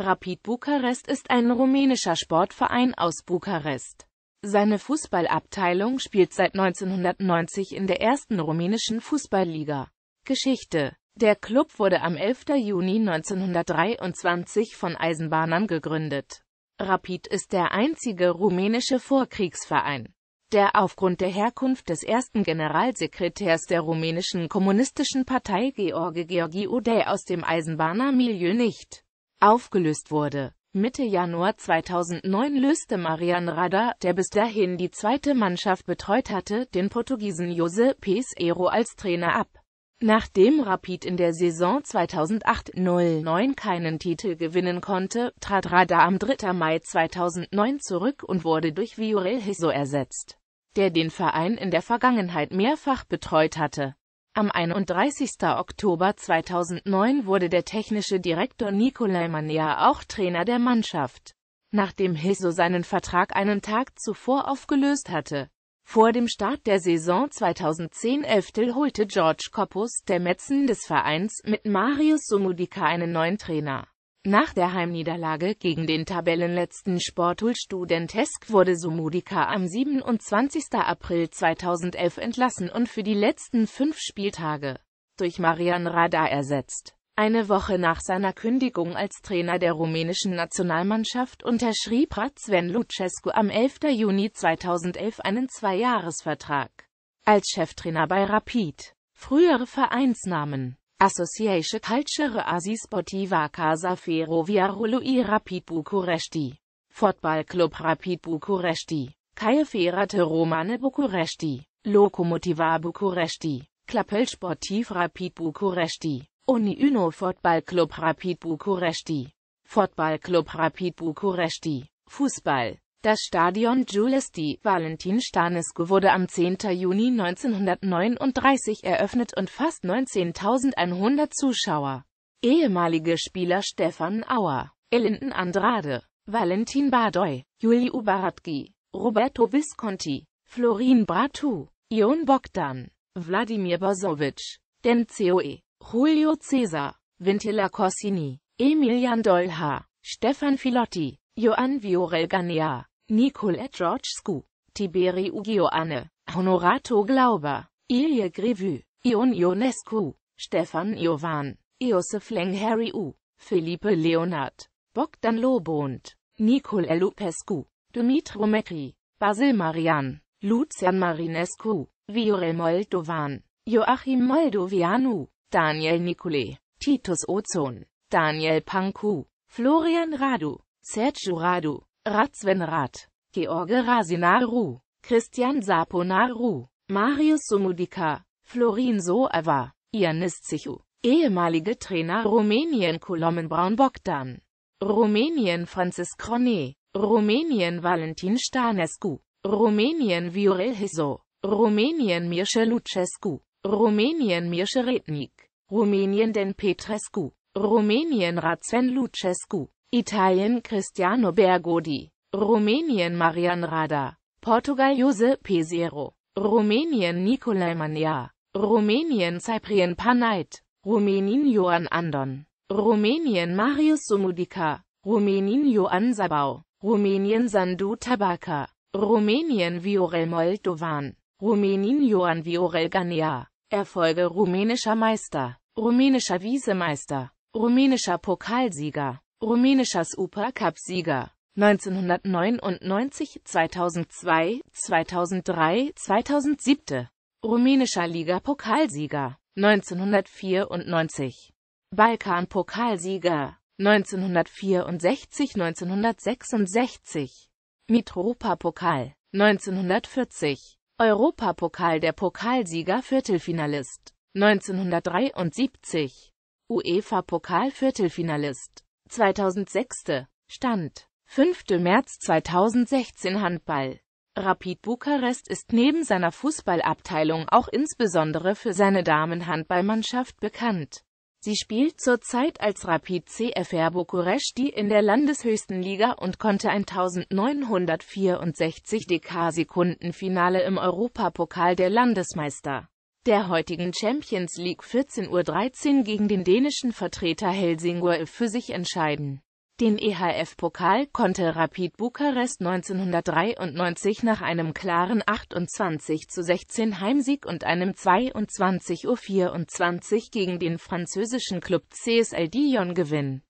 Rapid Bukarest ist ein rumänischer Sportverein aus Bukarest. Seine Fußballabteilung spielt seit 1990 in der ersten rumänischen Fußballliga. Geschichte Der Club wurde am 11. Juni 1923 von Eisenbahnern gegründet. Rapid ist der einzige rumänische Vorkriegsverein, der aufgrund der Herkunft des ersten Generalsekretärs der rumänischen kommunistischen Partei George Georgiou aus dem Eisenbahnermilieu nicht aufgelöst wurde. Mitte Januar 2009 löste Marian Rada, der bis dahin die zweite Mannschaft betreut hatte, den Portugiesen Jose Pesero als Trainer ab. Nachdem Rapid in der Saison 2008-09 keinen Titel gewinnen konnte, trat Rada am 3. Mai 2009 zurück und wurde durch Viorel Hisso ersetzt, der den Verein in der Vergangenheit mehrfach betreut hatte. Am 31. Oktober 2009 wurde der technische Direktor Nikolai Mania auch Trainer der Mannschaft, nachdem Hisso seinen Vertrag einen Tag zuvor aufgelöst hatte. Vor dem Start der Saison 2010-11 holte George Koppus, der Metzen des Vereins, mit Marius Sumudika einen neuen Trainer. Nach der Heimniederlage gegen den Tabellenletzten Sportul studentesk wurde Sumudika am 27. April 2011 entlassen und für die letzten fünf Spieltage durch Marian Rada ersetzt. Eine Woche nach seiner Kündigung als Trainer der rumänischen Nationalmannschaft unterschrieb Sven Lucescu am 11. Juni 2011 einen Zweijahresvertrag als Cheftrainer bei Rapid. Frühere Vereinsnamen Association Asi Sportiva Casa Ferroviarului Rapid București. Football Club Rapid București. Caie Ferate Romane București. Locomotiva București. Klapel Sportiv Rapid București. Uniuno Football Club Rapid București. Football Club Rapid București. Fußball. Das Stadion Jules D. Valentin Stanescu wurde am 10. Juni 1939 eröffnet und fast 19.100 Zuschauer. Ehemalige Spieler Stefan Auer, Elinden Andrade, Valentin Badoy, Juli Ubaratki, Roberto Visconti, Florin Bratu, Ion Bogdan, Wladimir Bozovic, Dencoe, Julio Cesar, Vintela Corsini, Emilian Dolha, Stefan Filotti, Joan Viorel Ganea, Nicolette Georgescu, Tiberiu Gioane, Honorato Glauber, Ilie Grevu, Ion Ionescu, Stefan Iovan, Josef Iosef U, Felipe Leonard, Bogdan Lobont, Nicole Lupescu, Dumitru Mekri, Basil Marian, Lucian Marinescu, Viorel Moldovan, Joachim Moldovianu, Daniel Nicole, Titus Ozon, Daniel Panku, Florian Radu, Sergio Radu, Razven Rath, George Rasinaru, Christian Saponaru, Marius Sumudica, Florin Soava, Ianis Zichu, ehemalige Trainer Rumänien Kolommen Braun Bogdan, Rumänien Francis Croné, Rumänien Valentin Stanescu, Rumänien Viorel Hiso, Rumänien Mirce Lucescu, Rumänien Mirce Rednik, Rumänien Den Petrescu, Rumänien Rațen Lucescu, Italien Cristiano Bergodi, Rumänien Marian Rada, Portugal Jose Pesero, Rumänien Nicolai Mania, Rumänien Cyprien Panait, Rumänien Joan Andon, Rumänien Marius Sumudica, Rumänien Joan Sabau, Rumänien Sandu Tabaka, Rumänien Viorel Moldovan, Rumänien Joan Viorel Ganea, Erfolge rumänischer Meister, rumänischer Wiesemeister, rumänischer Pokalsieger rumänischer Supercup-Sieger 1999, 2002, 2003, 2007, rumänischer Liga-Pokalsieger 1994, Balkan-Pokalsieger 1964, 1966, Mitropa-Pokal 1940, Europapokal der Pokalsieger Viertelfinalist 1973, UEFA-Pokal Viertelfinalist 2006. Stand 5. März 2016 Handball Rapid Bukarest ist neben seiner Fußballabteilung auch insbesondere für seine Damenhandballmannschaft bekannt. Sie spielt zurzeit als Rapid CFR Bukarest die in der landeshöchsten Liga und konnte ein 1964 dk sekundenfinale im Europapokal der Landesmeister der heutigen Champions League 14.13 Uhr gegen den dänischen Vertreter Helsingør für sich entscheiden. Den EHF-Pokal konnte Rapid Bukarest 1993 nach einem klaren 28 zu 16 Heimsieg und einem 22:24 gegen den französischen Club CSL Dion gewinnen.